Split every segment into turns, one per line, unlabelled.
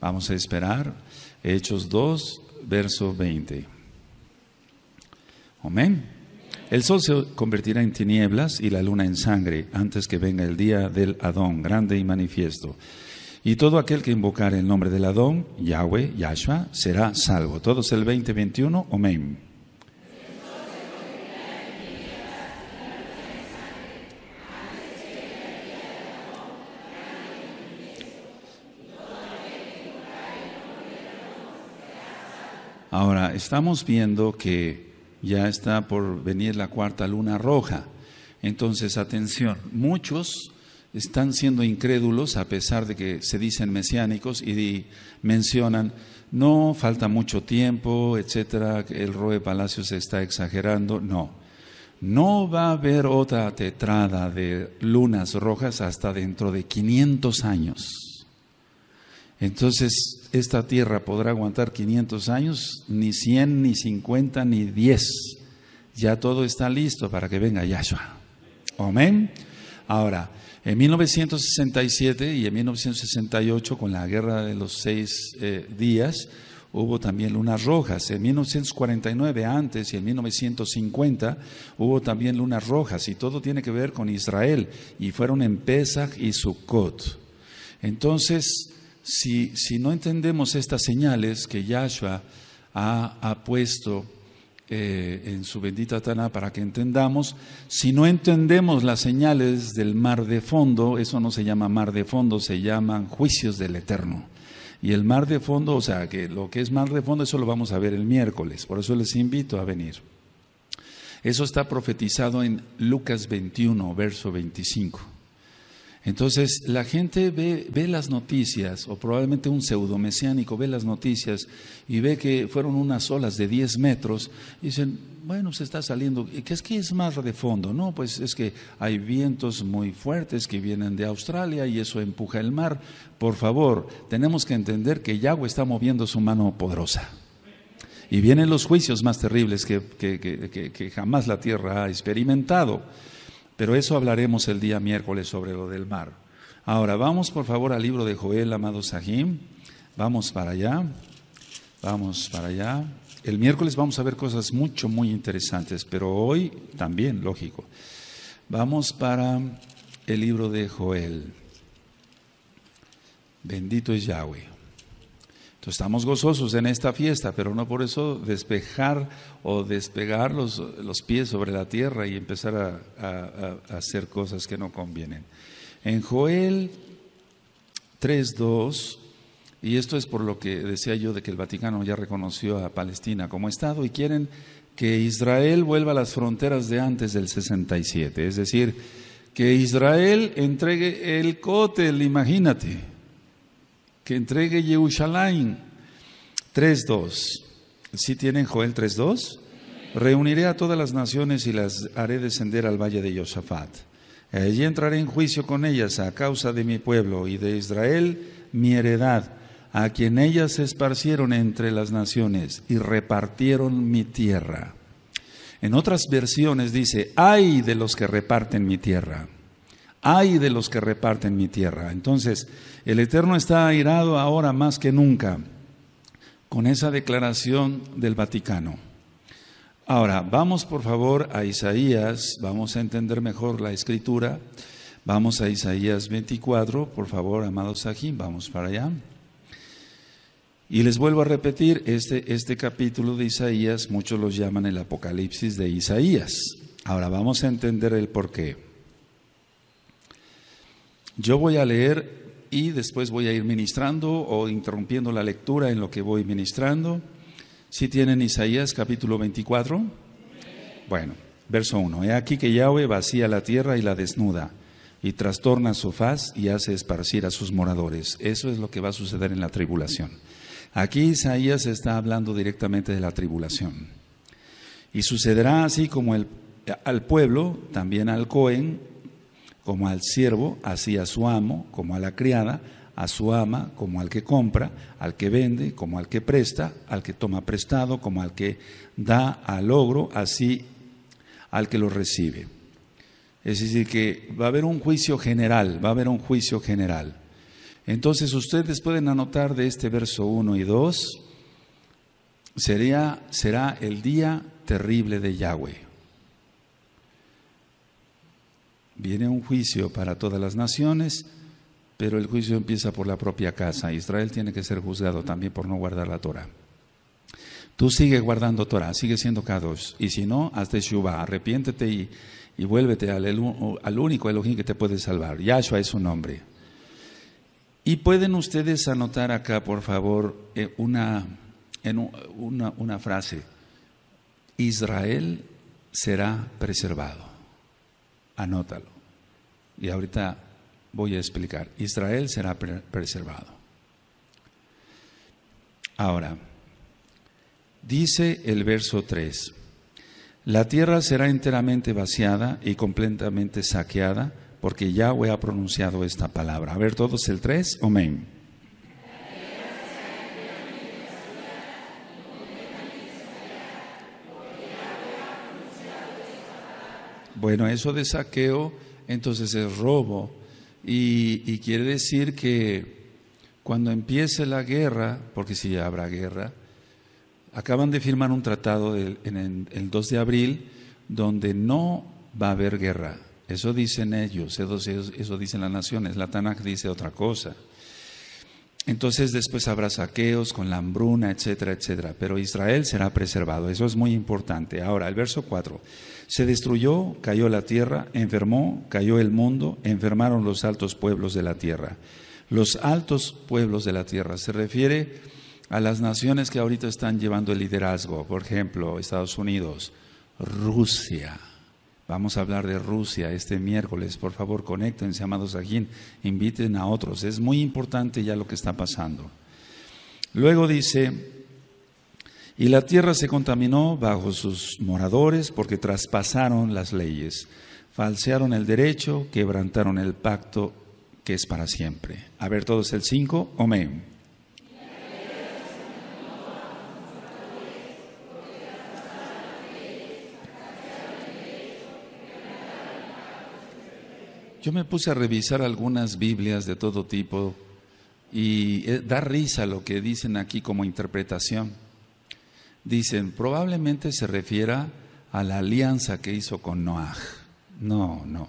Vamos a esperar Hechos 2, verso 20. Amén. El sol se convertirá en tinieblas y la luna en sangre antes que venga el día del Adón, grande y manifiesto. Y todo aquel que invocar el nombre del Adón, Yahweh, Yahshua, será salvo. Todos el 2021, Amén. Ahora, estamos viendo que ya está por venir la cuarta luna roja. Entonces, atención, muchos están siendo incrédulos a pesar de que se dicen mesiánicos y mencionan, no, falta mucho tiempo, etcétera, el Roe Palacio se está exagerando. No, no va a haber otra tetrada de lunas rojas hasta dentro de 500 años. Entonces, esta tierra podrá aguantar 500 años, ni 100, ni 50, ni 10. Ya todo está listo para que venga Yahshua. Amén. Ahora, en 1967 y en 1968, con la guerra de los seis eh, días, hubo también lunas rojas. En 1949 antes y en 1950 hubo también lunas rojas y todo tiene que ver con Israel y fueron en Pesach y Sukkot. Entonces, si, no entendemos estas señales que Yahshua ha, puesto eh, en su bendita Taná para que entendamos, si no entendemos las señales del mar de fondo, eso no se llama mar de fondo, se llaman juicios del Eterno. Y el mar de fondo, o sea, que lo que es mar de fondo, eso lo vamos a ver el miércoles. Por eso les invito a venir. Eso está profetizado en Lucas 21, verso 25. Entonces, la gente ve, ve las noticias, o probablemente un pseudo mesiánico ve las noticias y ve que fueron unas olas de 10 metros, y dicen, bueno, se está saliendo, ¿qué es que es más de fondo? No, pues es que hay vientos muy fuertes que vienen de Australia y eso empuja el mar. Por favor, tenemos que entender que Yahweh está moviendo su mano poderosa. Y vienen los juicios más terribles que, que, que, que jamás la tierra ha experimentado. Pero eso hablaremos el día miércoles sobre lo del mar. Ahora, vamos por favor al libro de Joel, amado Sahim. Vamos para allá. Vamos para allá. El miércoles vamos a ver cosas mucho, muy interesantes, pero hoy también, lógico. Vamos para el libro de Joel. Bendito es Yahweh estamos gozosos en esta fiesta, pero no por eso despejar o despegar los, los pies sobre la tierra y empezar a, hacer cosas que no convienen. En Joel 3.2, y esto es por lo que decía yo de que el Vaticano ya reconoció a Palestina como Estado y quieren que Israel vuelva a las fronteras de antes del 67, es decir, que Israel entregue el cótel, imagínate que entregue tres 3.2. si tienen Joel 3.2? Reuniré a todas las naciones y las haré descender al valle de Josafat. Allí entraré en juicio con ellas a causa de mi pueblo y de Israel mi heredad, a quien ellas se esparcieron entre las naciones y repartieron mi tierra. En otras versiones dice, ay de los que reparten mi tierra ay de los que reparten mi tierra. Entonces, el Eterno está airado ahora más que nunca con esa declaración del Vaticano. Ahora, vamos por favor a Isaías, vamos a entender mejor la escritura. Vamos a Isaías 24, por favor, amados aquí, vamos para allá. Y les vuelvo a repetir, este, este capítulo de Isaías, muchos los llaman el Apocalipsis de Isaías. Ahora vamos a entender el porqué. Yo voy a leer y después voy a ir ministrando o interrumpiendo la lectura en lo que voy ministrando. Si tienen Isaías capítulo 24, bueno, verso 1. He aquí que Yahweh vacía la tierra y la desnuda y trastorna su faz y hace esparcir a sus moradores. Eso es lo que va a suceder en la tribulación. Aquí Isaías está hablando directamente de la tribulación. Y sucederá así como al pueblo, también al Cohen, como al siervo, así a su amo, como a la criada, a su ama, como al que compra, al que vende, como al que presta, al que toma prestado, como al que da a logro, así al que lo recibe. Es decir, que va a haber un juicio general, va a haber un juicio general. Entonces ustedes pueden anotar de este verso 1 y 2, sería, será el día terrible de Yahweh. Viene un juicio para todas las naciones, pero el juicio empieza por la propia casa. Israel tiene que ser juzgado también por no guardar la Torah. Tú sigue guardando Torah, sigue siendo Kadosh. Y si no, haz Shuvah, arrepiéntete y, y vuélvete al, al único Elohim que te puede salvar. Yahshua es su nombre. Y pueden ustedes anotar acá, por favor, eh, una, una frase. Israel será preservado anótalo. Y ahorita voy a explicar. Israel será preservado. Ahora, dice el verso 3, la tierra será enteramente vaciada y completamente saqueada porque Yahweh ha pronunciado esta palabra. A ver todos el 3, amén. Bueno, eso de saqueo entonces es robo y, quiere decir que cuando empiece la guerra, porque si habrá guerra, acaban de firmar un tratado en, el 2 de abril donde no va a haber guerra. Eso dicen ellos, eso, eso dicen las naciones. La Tanakh dice otra cosa. Entonces después habrá saqueos con la hambruna, etcétera, etcétera. Pero Israel será preservado. Eso es muy importante. Ahora, el verso 4. Se destruyó, cayó la tierra, enfermó, cayó el mundo, enfermaron los altos pueblos de la tierra. Los altos pueblos de la tierra se refiere a las naciones que ahorita están llevando el liderazgo, por ejemplo, Estados Unidos, Rusia. Vamos a hablar de Rusia este miércoles. Por favor, conéctense, amados aquí, inviten a otros. Es muy importante ya lo que está pasando. Luego dice, y la tierra se contaminó bajo sus moradores porque traspasaron las leyes, falsearon el derecho, quebrantaron el pacto que es para siempre. A ver todos el 5, amén. Yo me puse a revisar algunas Biblias de todo tipo y eh, da risa lo que dicen aquí como interpretación dicen, probablemente se refiera a la alianza que hizo con Noah, No, no.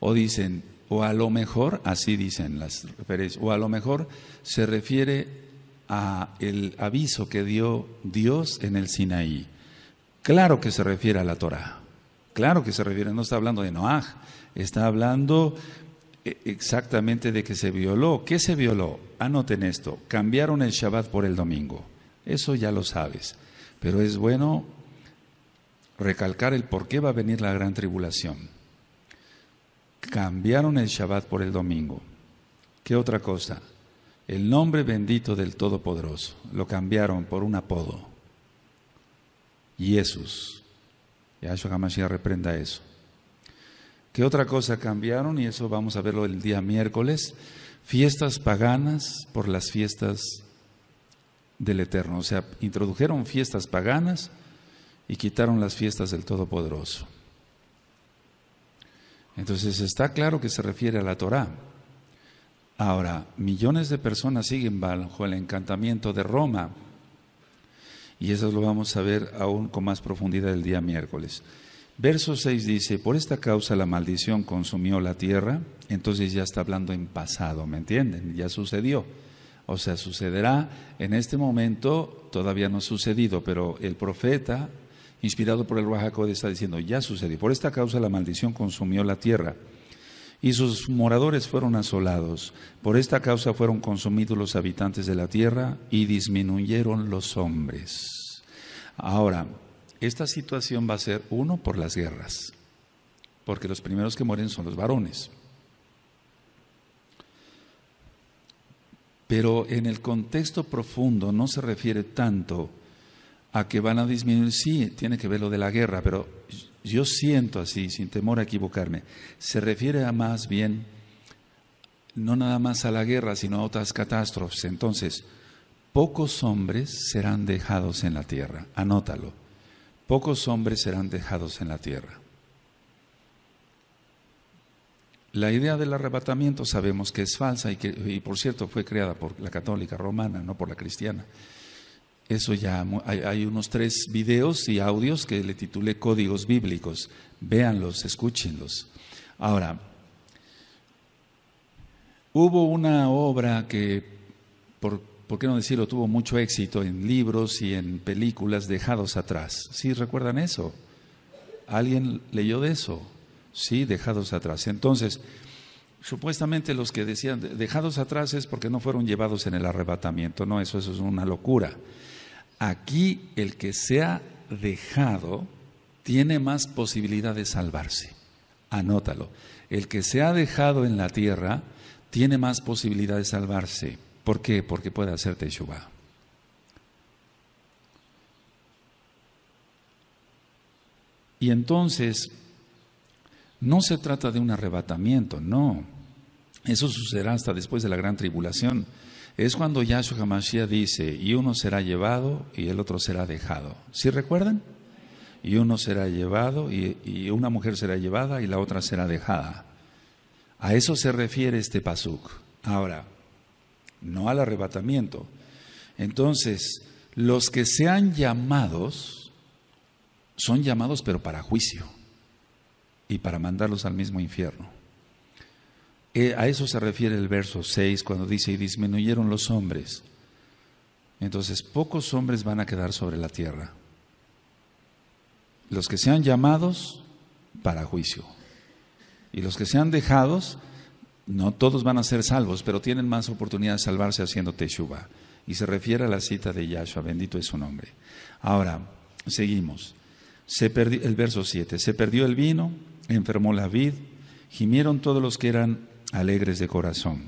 O dicen, o a lo mejor, así dicen las referencias, o a lo mejor se refiere a el aviso que dio Dios en el Sinaí. Claro que se refiere a la Torah. Claro que se refiere, no está hablando de Noaj, está hablando eh, exactamente de que se violó. ¿Qué se violó? Anoten ah, esto, cambiaron el Shabbat por el domingo. Eso ya lo sabes. Pero es bueno recalcar el por qué va a venir la gran tribulación. Cambiaron el Shabbat por el domingo. ¿Qué otra cosa? El nombre bendito del Todopoderoso lo cambiaron por un apodo. Jesús. Yahshua ya reprenda eso. ¿Qué otra cosa cambiaron? Y eso vamos a verlo el día miércoles. Fiestas paganas por las fiestas del Eterno. O sea, introdujeron fiestas paganas y quitaron las fiestas del Todopoderoso. Entonces está claro que se refiere a la Torá. Ahora, millones de personas siguen bajo el encantamiento de Roma. Y eso lo vamos a ver aún con más profundidad el día miércoles. Verso 6 dice, por esta causa la maldición consumió la tierra. Entonces ya está hablando en pasado, ¿me entienden? Ya sucedió. O sea, sucederá en este momento, todavía no ha sucedido, pero el profeta, inspirado por el Ruajacode, está diciendo, ya sucedió. Por esta causa la maldición consumió la tierra y sus moradores fueron asolados. Por esta causa fueron consumidos los habitantes de la tierra y disminuyeron los hombres. Ahora, esta situación va a ser uno por las guerras, porque los primeros que mueren son los varones. pero en el contexto profundo no se refiere tanto a que van a disminuir, sí, tiene que ver lo de la guerra, pero yo siento así, sin temor a equivocarme, se refiere a más bien, no nada más a la guerra, sino a otras catástrofes. Entonces, pocos hombres serán dejados en la tierra, anótalo, pocos hombres serán dejados en la tierra. La idea del arrebatamiento sabemos que es falsa y que, y por cierto, fue creada por la católica romana, no por la cristiana. Eso ya hay, unos tres videos y audios que le titulé Códigos Bíblicos. Véanlos, escúchenlos. Ahora, hubo una obra que, por, por qué no decirlo, tuvo mucho éxito en libros y en películas dejados atrás. ¿Sí recuerdan eso? ¿Alguien leyó de eso? ¿sí? Dejados atrás. Entonces, supuestamente los que decían dejados atrás es porque no fueron llevados en el arrebatamiento. No, eso, eso es una locura. Aquí el que se ha dejado tiene más posibilidad de salvarse. Anótalo. El que se ha dejado en la tierra tiene más posibilidad de salvarse. ¿Por qué? Porque puede hacer Teshuvah. Y entonces no se trata de un arrebatamiento, no. Eso sucederá hasta después de la gran tribulación. Es cuando Yahshua Hamashiach dice, y uno será llevado y el otro será dejado. ¿Sí recuerdan? Y uno será llevado y, y una mujer será llevada y la otra será dejada. A eso se refiere este pasuk. Ahora, no al arrebatamiento. Entonces, los que sean llamados son llamados pero para juicio y para mandarlos al mismo infierno. Eh, a eso se refiere el verso 6 cuando dice, y disminuyeron los hombres. Entonces, pocos hombres van a quedar sobre la tierra. Los que sean llamados para juicio. Y los que sean dejados, no todos van a ser salvos, pero tienen más oportunidad de salvarse haciendo teshuva. Y se refiere a la cita de Yahshua, bendito es su nombre. Ahora, seguimos. Se perdió, el verso 7, se perdió el vino, enfermó la vid, gimieron todos los que eran alegres de corazón.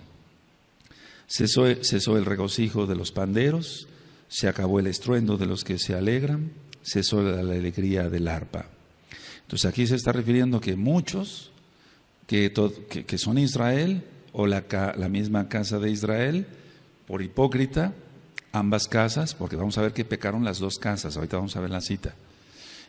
Cesó, el regocijo de los panderos, se acabó el estruendo de los que se alegran, cesó la alegría del arpa. Entonces aquí se está refiriendo que muchos que, son Israel o la, la misma casa de Israel, por hipócrita, ambas casas, porque vamos a ver que pecaron las dos casas, ahorita vamos a ver la cita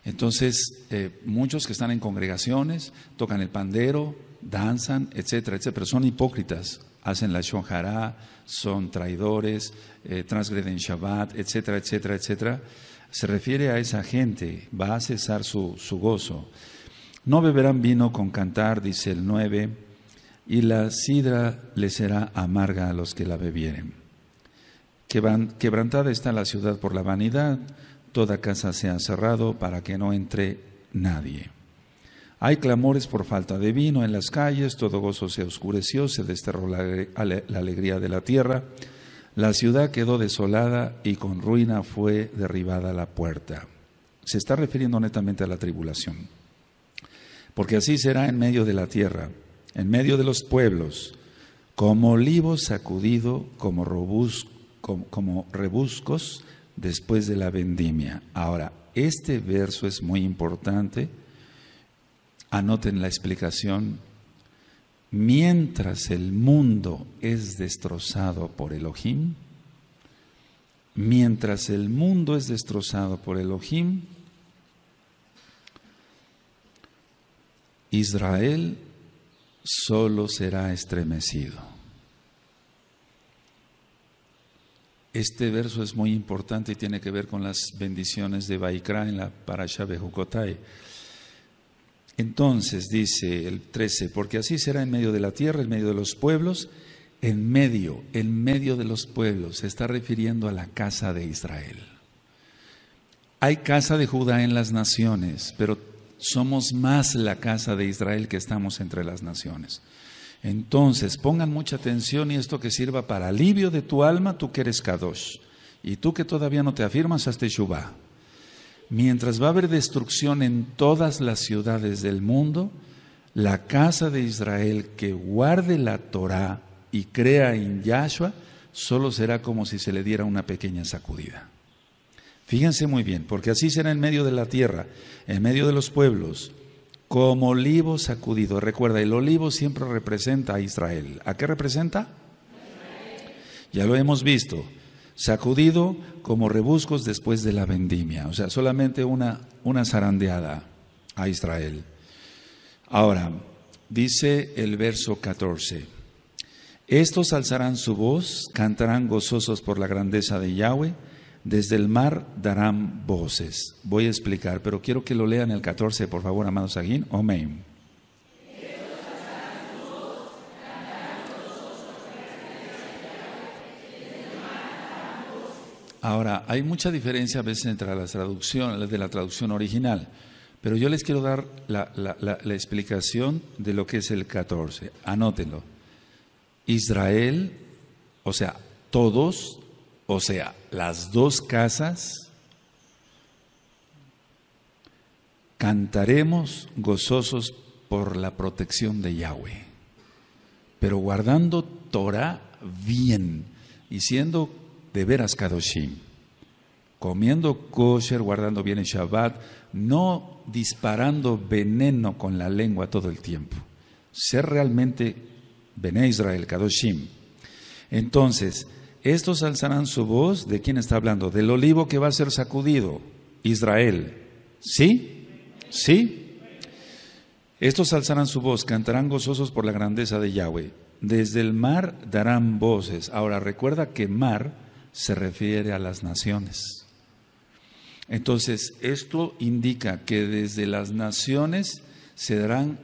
entonces, eh, muchos que están en congregaciones tocan el pandero, danzan, etcétera, etcétera, pero son hipócritas, hacen la shonjará, son traidores, eh, transgreden Shabbat, etcétera, etcétera, etcétera. Se refiere a esa gente, va a cesar su, su gozo. No beberán vino con cantar, dice el 9, y la sidra le será amarga a los que la bebieren. Quebrantada está la ciudad por la vanidad, toda casa se ha cerrado para que no entre nadie. Hay clamores por falta de vino en las calles, todo gozo se oscureció, se desterró la, alegría de la tierra, la ciudad quedó desolada y con ruina fue derribada la puerta. Se está refiriendo netamente a la tribulación, porque así será en medio de la tierra, en medio de los pueblos, como olivo sacudido, como, como rebuscos después de la vendimia. Ahora, este verso es muy importante. Anoten la explicación. Mientras el mundo es destrozado por Elohim, mientras el mundo es destrozado por Elohim, Israel solo será estremecido. Este verso es muy importante y tiene que ver con las bendiciones de Baikra en la parasha Bejucotai. Entonces dice el 13, porque así será en medio de la tierra, en medio de los pueblos, en medio, en medio de los pueblos, se está refiriendo a la casa de Israel. Hay casa de Judá en las naciones, pero somos más la casa de Israel que estamos entre las naciones. Entonces, pongan mucha atención y esto que sirva para alivio de tu alma, tú que eres Kadosh. Y tú que todavía no te afirmas, hasta Yeshua. Mientras va a haber destrucción en todas las ciudades del mundo, la casa de Israel que guarde la Torá y crea en Yahshua, solo será como si se le diera una pequeña sacudida. Fíjense muy bien, porque así será en medio de la tierra, en medio de los pueblos, como olivo sacudido. Recuerda, el olivo siempre representa a Israel. ¿A qué representa? Ya lo hemos visto. Sacudido como rebuscos después de la vendimia. O sea, solamente una, una zarandeada a Israel. Ahora, dice el verso 14. Estos alzarán su voz, cantarán gozosos por la grandeza de Yahweh desde el mar darán voces. Voy a explicar, pero quiero que lo lean el 14, por favor, amados Aguín. Amén. Ahora, hay mucha diferencia a veces entre las traducciones, de la traducción original, pero yo les quiero dar la, la explicación de lo que es el 14. Anótenlo. Israel, o sea, todos o sea, las dos casas cantaremos gozosos por la protección de Yahweh, pero guardando Torah bien y siendo de veras Kadoshim, comiendo kosher, guardando bien el Shabbat, no disparando veneno con la lengua todo el tiempo. Ser realmente Bene Israel, Kadoshim. Entonces, estos alzarán su voz, ¿de quién está hablando? Del olivo que va a ser sacudido, Israel. ¿Sí? ¿Sí? Estos alzarán su voz, cantarán gozosos por la grandeza de Yahweh. Desde el mar darán voces. Ahora recuerda que mar se refiere a las naciones. Entonces, esto indica que desde las naciones se darán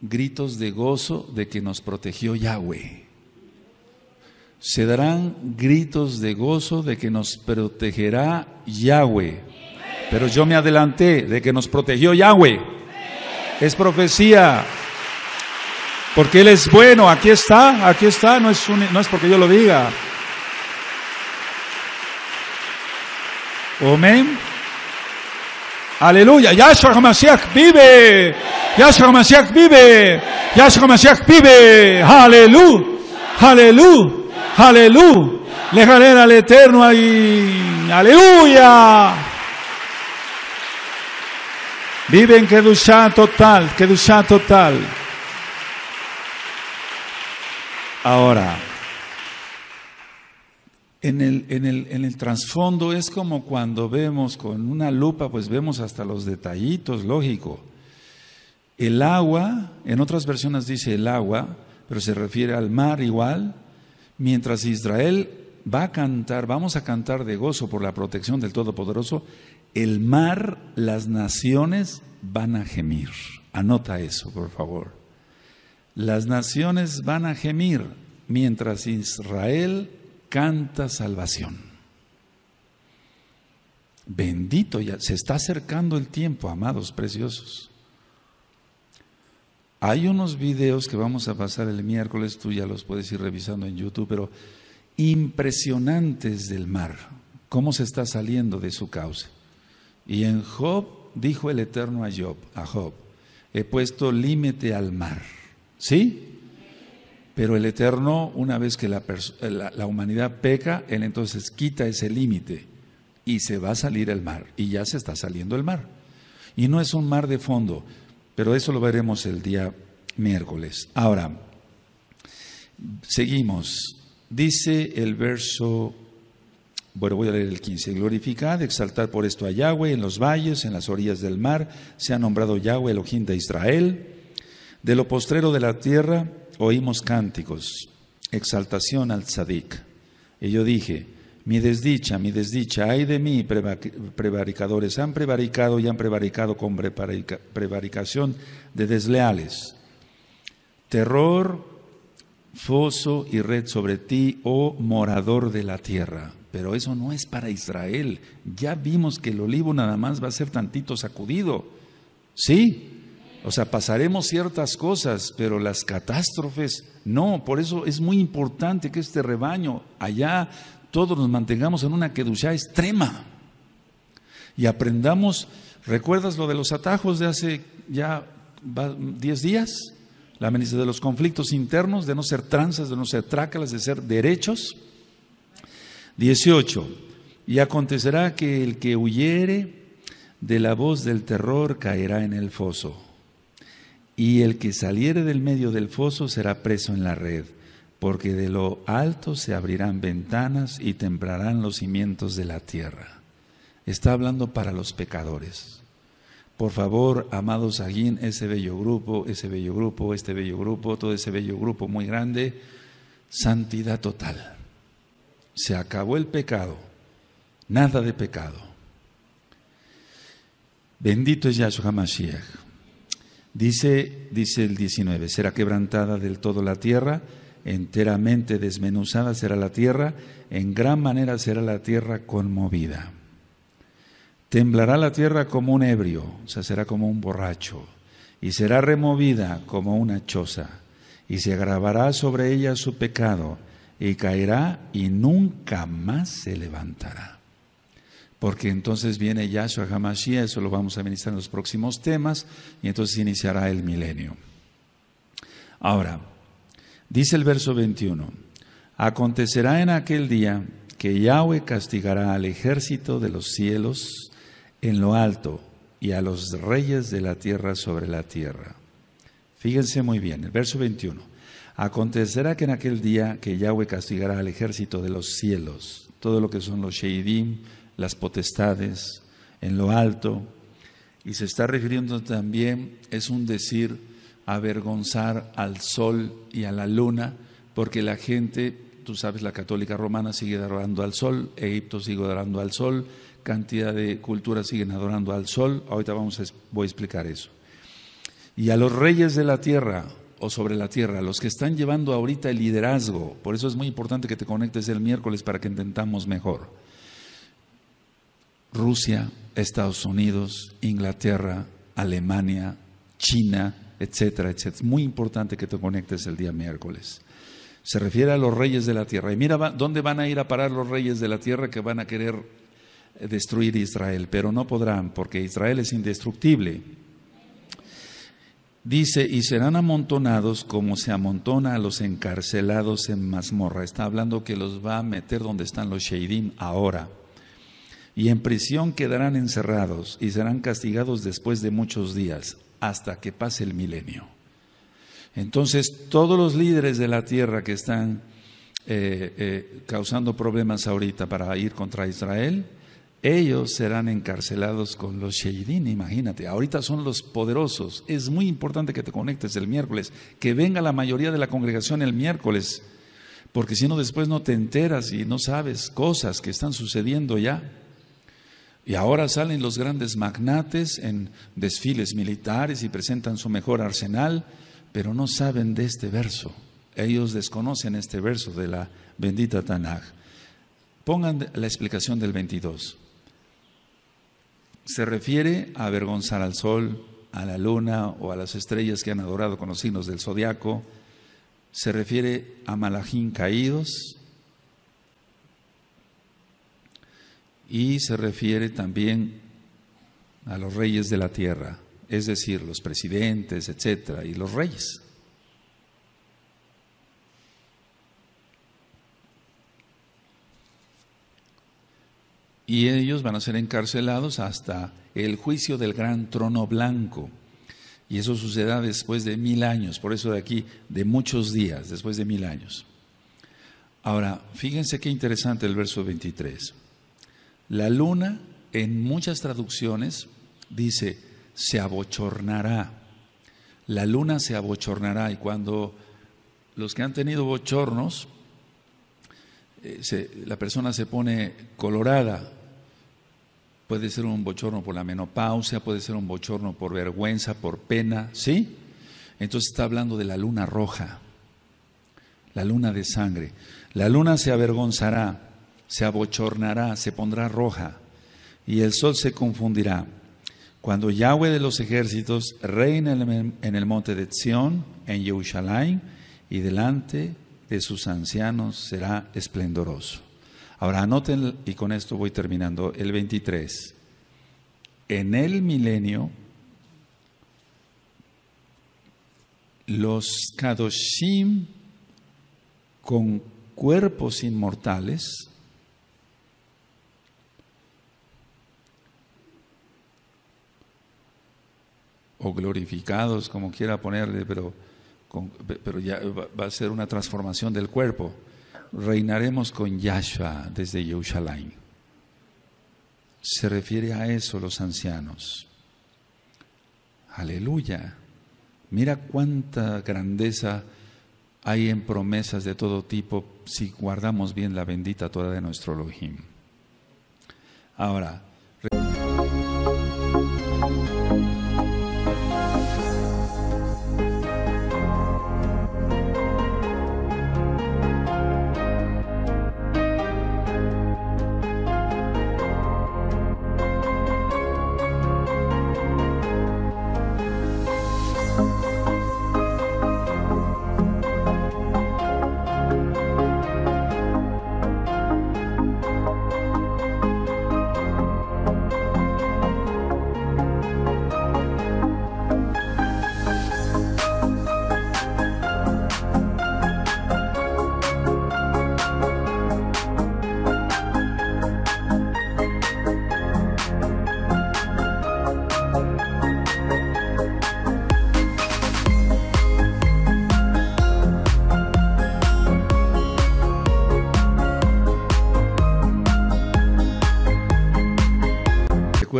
gritos de gozo de que nos protegió Yahweh se darán gritos de gozo de que nos protegerá Yahweh. Pero yo me adelanté de que nos protegió Yahweh. Es profecía. Porque Él es bueno. Aquí está, aquí está. No es, no es porque yo lo diga. Amén. Aleluya. Yahshua vive. Yahshua vive. Yahshua vive. Aleluya. Aleluya. Aleluya. Le al Eterno ahí. Aleluya. viven en Kedushá total, Kedushá total. Ahora, en el, en el, en el trasfondo es como cuando vemos con una lupa, pues vemos hasta los detallitos, lógico. El agua, en otras versiones dice el agua, pero se refiere al mar igual, Mientras Israel va a cantar, vamos a cantar de gozo por la protección del Todopoderoso, el mar, las naciones van a gemir. Anota eso, por favor. Las naciones van a gemir mientras Israel canta salvación. Bendito ya, se está acercando el tiempo, amados preciosos. Hay unos videos que vamos a pasar el miércoles, tú ya los puedes ir revisando en YouTube, pero impresionantes del mar, cómo se está saliendo de su cauce. Y en Job dijo el Eterno a Job, a Job, he puesto límite al mar, ¿sí? Pero el Eterno, una vez que la, la humanidad peca, él entonces quita ese límite y se va a salir el mar, y ya se está saliendo el mar. Y no es un mar de fondo, pero eso lo veremos el día miércoles. Ahora, seguimos. Dice el verso, bueno, voy a leer el 15. Glorificad, exaltad por esto a Yahweh en los valles, en las orillas del mar, se ha nombrado Yahweh el ojín de Israel. De lo postrero de la tierra oímos cánticos, exaltación al tzadik Y yo dije, mi desdicha, mi desdicha, ay de mí, prevaricadores, han prevaricado y han prevaricado con prevaricación de desleales. Terror, foso y red sobre ti, oh morador de la tierra. Pero eso no es para Israel. Ya vimos que el olivo nada más va a ser tantito sacudido. ¿Sí? O sea, pasaremos ciertas cosas, pero las catástrofes no. Por eso es muy importante que este rebaño allá todos nos mantengamos en una kedushá extrema y aprendamos. ¿Recuerdas lo de los atajos de hace ya 10 días? La amenaza de los conflictos internos, de no ser tranzas, de no ser trácalas, de ser derechos. 18. Y acontecerá que el que huyere de la voz del terror caerá en el foso, y el que saliere del medio del foso será preso en la red porque de lo alto se abrirán ventanas y temblarán los cimientos de la tierra. Está hablando para los pecadores. Por favor, amados Aguín, ese bello grupo, ese bello grupo, este bello grupo, todo ese bello grupo muy grande, santidad total. Se acabó el pecado, nada de pecado. Bendito es Yahshua Mashiach. Dice, dice el 19, será quebrantada del todo la tierra enteramente desmenuzada será la tierra, en gran manera será la tierra conmovida. Temblará la tierra como un ebrio, o sea, será como un borracho, y será removida como una choza, y se agravará sobre ella su pecado, y caerá y nunca más se levantará. Porque entonces viene Yahshua Hamashiach, eso lo vamos a ministrar en los próximos temas, y entonces iniciará el milenio. Ahora, Dice el verso 21, acontecerá en aquel día que Yahweh castigará al ejército de los cielos en lo alto y a los reyes de la tierra sobre la tierra. Fíjense muy bien, el verso 21. Acontecerá que en aquel día que Yahweh castigará al ejército de los cielos, todo lo que son los Sheidim, las potestades, en lo alto, y se está refiriendo también, es un decir, avergonzar al sol y a la luna, porque la gente, tú sabes, la católica romana sigue adorando al sol, Egipto sigue adorando al sol, cantidad de culturas siguen adorando al sol, ahorita vamos a, voy a explicar eso. Y a los reyes de la tierra o sobre la tierra, los que están llevando ahorita el liderazgo, por eso es muy importante que te conectes el miércoles para que intentamos mejor. Rusia, Estados Unidos, Inglaterra, Alemania, China, etcétera, etcétera. Es muy importante que te conectes el día miércoles. Se refiere a los reyes de la tierra. Y mira dónde van a ir a parar los reyes de la tierra que van a querer eh, destruir Israel, pero no podrán, porque Israel es indestructible. Dice, y serán amontonados como se amontona a los encarcelados en mazmorra. Está hablando que los va a meter donde están los Sheidim ahora. Y en prisión quedarán encerrados y serán castigados después de muchos días hasta que pase el milenio. Entonces, todos los líderes de la tierra que están eh, eh, causando problemas ahorita para ir contra Israel, ellos serán encarcelados con los Sheidin. imagínate. Ahorita son los poderosos. Es muy importante que te conectes el miércoles, que venga la mayoría de la congregación el miércoles, porque si no después no te enteras y no sabes cosas que están sucediendo ya. Y ahora salen los grandes magnates en desfiles militares y presentan su mejor arsenal, pero no saben de este verso. Ellos desconocen este verso de la bendita Tanaj. Pongan la explicación del 22. Se refiere a avergonzar al sol, a la luna o a las estrellas que han adorado con los signos del zodiaco. Se refiere a malajín caídos, y se refiere también a los reyes de la tierra, es decir, los presidentes, etcétera, y los reyes. Y ellos van a ser encarcelados hasta el juicio del gran trono blanco. Y eso suceda después de mil años, por eso de aquí, de muchos días, después de mil años. Ahora, fíjense qué interesante el verso 23. La luna en muchas traducciones dice, se abochornará. La luna se abochornará y cuando los que han tenido bochornos, eh, la persona se pone colorada. Puede ser un bochorno por la menopausia, puede ser un bochorno por vergüenza, por pena, ¿sí? Entonces está hablando de la luna roja, la luna de sangre. La luna se avergonzará se abochornará, se pondrá roja, y el sol se confundirá. Cuando Yahweh de los ejércitos reina en el monte de Sión, en Jerusalén, y delante de sus ancianos será esplendoroso. Ahora anoten, y con esto voy terminando, el 23. En el milenio, los Kadoshim con cuerpos inmortales o glorificados, como quiera ponerle, pero, pero ya va a ser una transformación del cuerpo. Reinaremos con Yahshua desde Yerushalayim. Se refiere a eso los ancianos. Aleluya. Mira cuánta grandeza hay en promesas de todo tipo si guardamos bien la bendita Torah de nuestro Elohim. Ahora,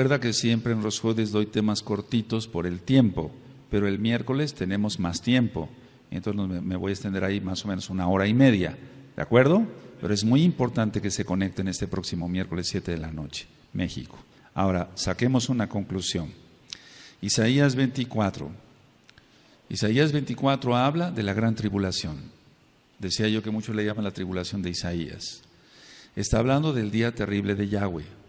Recuerda que siempre en los jueves doy temas cortitos por el tiempo, pero el miércoles tenemos más tiempo. Entonces me voy a extender ahí más o menos una hora y media, ¿de acuerdo? Pero es muy importante que se conecten este próximo miércoles 7 de la noche, México. Ahora, saquemos una conclusión. Isaías 24. Isaías 24 habla de la gran tribulación. Decía yo que muchos le llaman la tribulación de Isaías. Está hablando del día terrible de Yahweh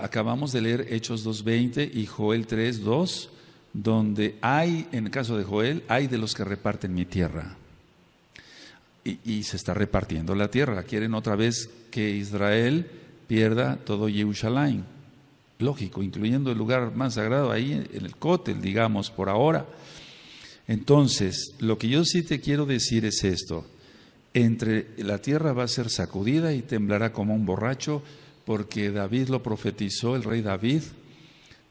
acabamos de leer Hechos 2.20 y Joel 3.2, donde hay, en el caso de Joel, hay de los que reparten mi tierra. Y, se está repartiendo la tierra. Quieren otra vez que Israel pierda todo Yerushalayim. Lógico, incluyendo el lugar más sagrado ahí, en el cótel, digamos, por ahora. Entonces, lo que yo sí te quiero decir es esto. Entre la tierra va a ser sacudida y temblará como un borracho porque David lo profetizó, el rey David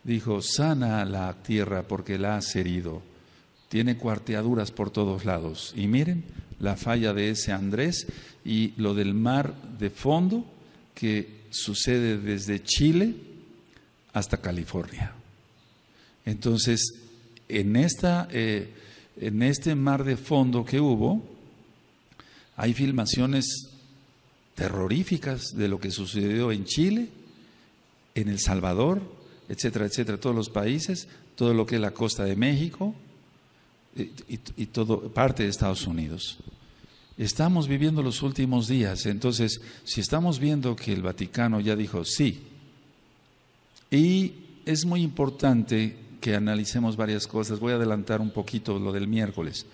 dijo, sana la tierra porque la has herido, tiene cuarteaduras por todos lados. Y miren la falla de ese Andrés y lo del mar de fondo que sucede desde Chile hasta California. Entonces, en, esta, eh, en este mar de fondo que hubo, hay filmaciones terroríficas de lo que sucedió en Chile, en El Salvador, etcétera, etcétera, todos los países, todo lo que es la costa de México eh, y, todo, parte de Estados Unidos. Estamos viviendo los últimos días, entonces si estamos viendo que el Vaticano ya dijo sí, y es muy importante que analicemos varias cosas, voy a adelantar un poquito lo del miércoles.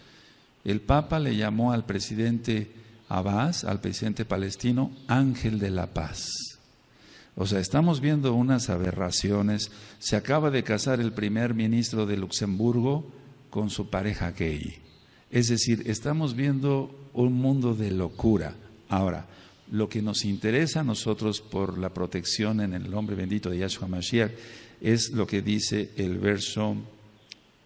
El Papa le llamó al presidente Abbas, al presidente palestino, ángel de la paz. O sea, estamos viendo unas aberraciones. Se acaba de casar el primer ministro de Luxemburgo con su pareja gay. Es decir, estamos viendo un mundo de locura. Ahora, lo que nos interesa a nosotros por la protección en el nombre bendito de Yahshua Mashiach es lo que dice el verso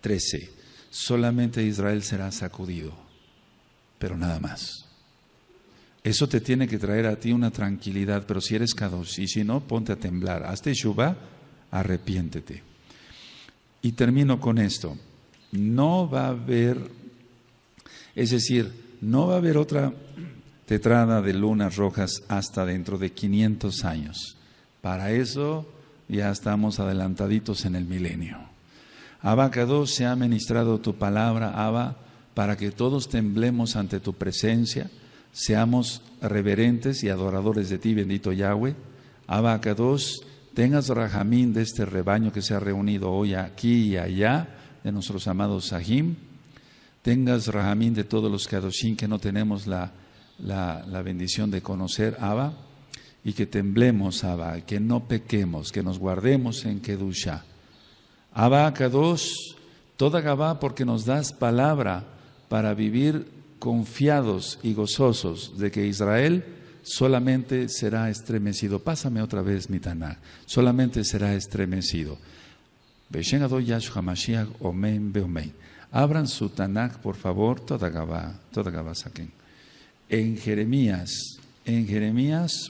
13. Solamente Israel será sacudido, pero nada más. Eso te tiene que traer a ti una tranquilidad, pero si eres Kadosh, y si no, ponte a temblar. Hazte lluvia arrepiéntete. Y termino con esto. No va a haber, es decir, no va a haber otra tetrada de lunas rojas hasta dentro de 500 años. Para eso ya estamos adelantaditos en el milenio. Abacado se ha ministrado tu palabra, Abba, para que todos temblemos ante tu presencia seamos reverentes y adoradores de ti, bendito Yahweh. Abacados, tengas rajamín de este rebaño que se ha reunido hoy aquí y allá, de nuestros amados Sahim. Tengas rajamín de todos los Kadoshim que no tenemos la, la, la bendición de conocer, Abba. Y que temblemos, Abba, que no pequemos, que nos guardemos en Kedusha. Abba, Kadosh, toda Gabá, porque nos das palabra para vivir confiados y gozosos de que Israel solamente será estremecido. Pásame otra vez mi Tanakh. Solamente será estremecido. Abran su Tanakh, por favor, toda Gabá, toda saquen. En Jeremías, en Jeremías,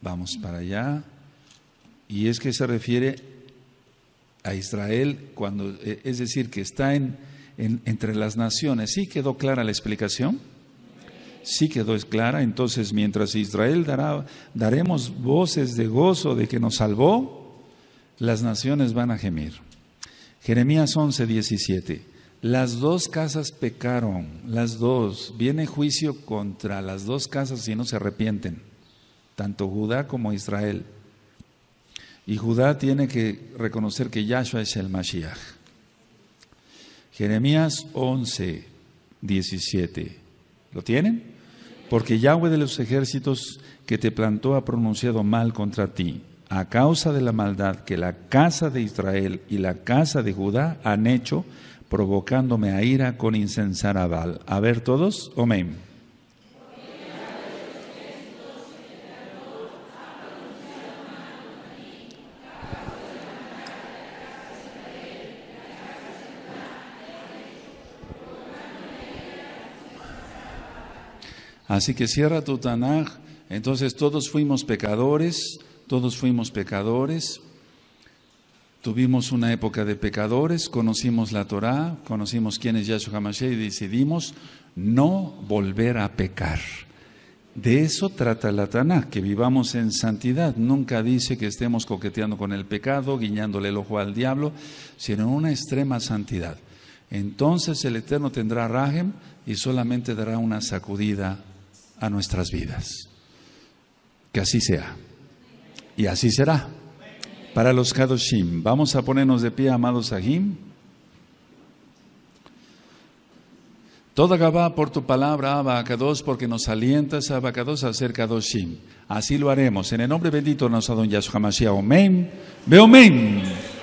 vamos para allá, y es que se refiere a Israel, cuando, eh, es decir, que está en, entre las naciones. ¿Sí quedó clara la explicación? Sí quedó es clara. Entonces, mientras Israel dará, daremos voces de gozo de que nos salvó, las naciones van a gemir. Jeremías 11, 17. Las dos casas pecaron, las dos. Viene juicio contra las dos casas si no se arrepienten, tanto Judá como Israel. Y Judá tiene que reconocer que Yahshua es el Mashiach. Jeremías 11, 17. ¿Lo tienen? Porque Yahweh de los ejércitos que te plantó ha pronunciado mal contra ti, a causa de la maldad que la casa de Israel y la casa de Judá han hecho, provocándome a ira con incensar A ver todos, amén. Así que cierra tu Tanaj. Entonces todos fuimos pecadores, todos fuimos pecadores. Tuvimos una época de pecadores, conocimos la Torá, conocimos quién es Yahshua Hamashiach y decidimos no volver a pecar. De eso trata la Tanaj, que vivamos en santidad. Nunca dice que estemos coqueteando con el pecado, guiñándole el ojo al diablo, sino en una extrema santidad. Entonces el Eterno tendrá rajem y solamente dará una sacudida a nuestras vidas. Que así sea. Y así será. Para los Kadoshim, vamos a ponernos de pie, amados ajim Toda Gabá por tu palabra, Abacados, porque nos alientas, Abacados, a ser Kadoshim. Así lo haremos. En el nombre bendito de nuestro don Yahshua Mashiach. Amén. Ve